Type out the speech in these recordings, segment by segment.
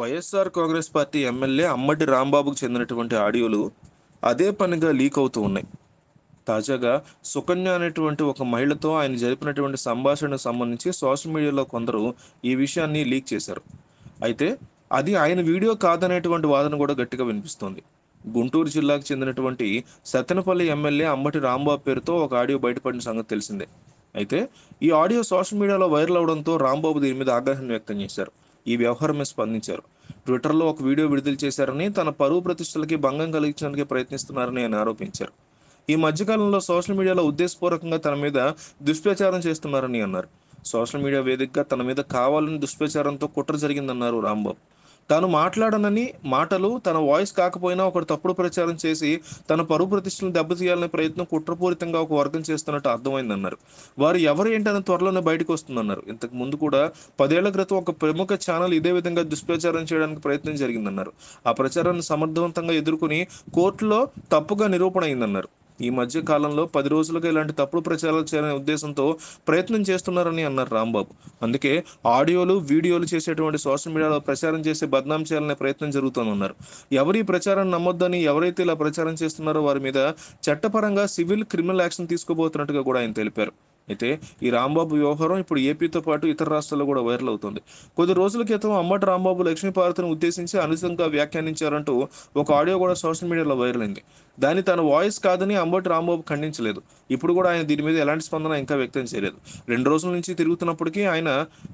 YSR Congress Party MLA Ambati రాంబాబుకు చెందినటువంటి ఆడియోలు అదే పనిగా లీక్ అవుతూ ఉన్నాయి తాజాగా సుకన్య అనేటువంటి ఒక మహిళతో ఆయన జరిపినటువంటి సంభాషణకు సంబంధించి సోషల్ మీడియాలో కొందరు ఈ విషయాన్ని లీక్ చేశారు అయితే అది ఆయన వీడియో కాదనేటువంటి వాదన కూడా గట్టిగా వినిపిస్తోంది గుంటూరు జిల్లాకు చెందినటువంటి సత్తెనపల్లి ఎమ్మెల్యే అమ్మటి రాంబాబు పేరుతో ఒక ఆడియో బయటపడిన సంగతి తెలిసిందే అయితే ఈ ఆడియో సోషల్ మీడియాలో వైరల్ అవడంతో రాంబాబు దీని మీద ఆగ్రహం వ్యక్తం చేశారు ఈ వ్యవహారం మీద స్పందించారు ట్విట్టర్లో ఒక వీడియో విడుదల చేశారని తన పరువు ప్రతిష్టలకి భంగం కలిగించడానికి ప్రయత్నిస్తున్నారని ఆయన ఆరోపించారు ఈ మధ్యకాలంలో సోషల్ మీడియాలో ఉద్దేశపూర్వకంగా తన మీద దుష్ప్రచారం చేస్తున్నారని అన్నారు సోషల్ మీడియా వేదికగా తన మీద కావాలని దుష్ప్రచారంతో కుట్ర జరిగిందన్నారు రాంబాబు తను మాట్లాడనని మాటలు తన వాయిస్ కాకపోయినా ఒకటి తప్పుడు ప్రచారం చేసి తన పరువు ప్రతిష్టలను దెబ్బతీయాలనే ప్రయత్నం కుట్రపూరితంగా ఒక వర్గం చేస్తున్నట్టు అర్థమైందన్నారు వారు ఎవరు ఏంటని త్వరలోనే బయటకు వస్తుందన్నారు ఇంతకు ముందు కూడా పదేళ్ల క్రితం ఒక ప్రముఖ ఛానల్ ఇదే విధంగా దుష్ప్రచారం చేయడానికి ప్రయత్నం జరిగిందన్నారు ఆ ప్రచారాన్ని సమర్థవంతంగా ఎదుర్కొని కోర్టులో తప్పుగా నిరూపణ అయిందన్నారు ఈ మధ్య కాలంలో పది రోజులుగా ఇలాంటి తప్పుడు ప్రచారాలు చేయాలనే ఉద్దేశంతో ప్రయత్నం చేస్తున్నారని అన్నారు రాంబాబు అందుకే ఆడియోలు వీడియోలు చేసేటువంటి సోషల్ మీడియాలో ప్రచారం చేసి బద్నాం చేయాలనే ప్రయత్నం జరుగుతుందన్నారు ఎవరి ప్రచారం నమ్మొద్దని ఎవరైతే ఇలా ప్రచారం చేస్తున్నారో వారి మీద చట్టపరంగా సివిల్ క్రిమినల్ యాక్షన్ తీసుకోబోతున్నట్టుగా కూడా ఆయన తెలిపారు అయితే ఈ రాంబాబు వ్యవహారం ఇప్పుడు ఏపీతో పాటు ఇతర రాష్ట్రాల్లో కూడా వైరల్ అవుతుంది కొద్ది రోజుల క్రితం అమ్మటి రాంబాబు లక్ష్మీపార్వతిని ఉద్దేశించి అనుచితంగా వ్యాఖ్యానించారంటూ ఒక ఆడియో కూడా సోషల్ మీడియాలో వైరల్ అయింది దాన్ని తన వాయిస్ కాదని అంబటి రాంబాబు ఖండించలేదు ఇప్పుడు కూడా ఆయన దీని మీద ఎలాంటి స్పందన ఇంకా వ్యక్తం చేయలేదు రెండు రోజుల నుంచి తిరుగుతున్నప్పటికీ ఆయన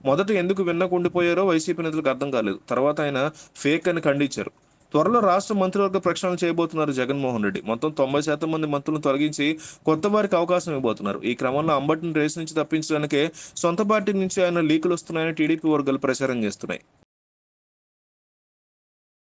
మొదట ఎందుకు విన్నకుండిపోయారో వైసీపీ నేతలకు అర్థం కాలేదు తర్వాత ఆయన ఫేక్ అని ఖండించారు త్వరలో రాష్ట్ర మంత్రివర్గ ప్రక్షాళన చేయబోతున్నారు జగన్మోహన్ రెడ్డి మొత్తం తొంభై శాతం మంది మంత్రులను తొలగించి కొత్త వారికి అవకాశం ఇవ్వబోతున్నారు ఈ క్రమంలో అంబటిని రేసు నుంచి తప్పించడానికే సొంత పార్టీ నుంచి ఆయన లీకులు వస్తున్నాయని టీడీపీ వర్గాలు ప్రచారం చేస్తున్నాయి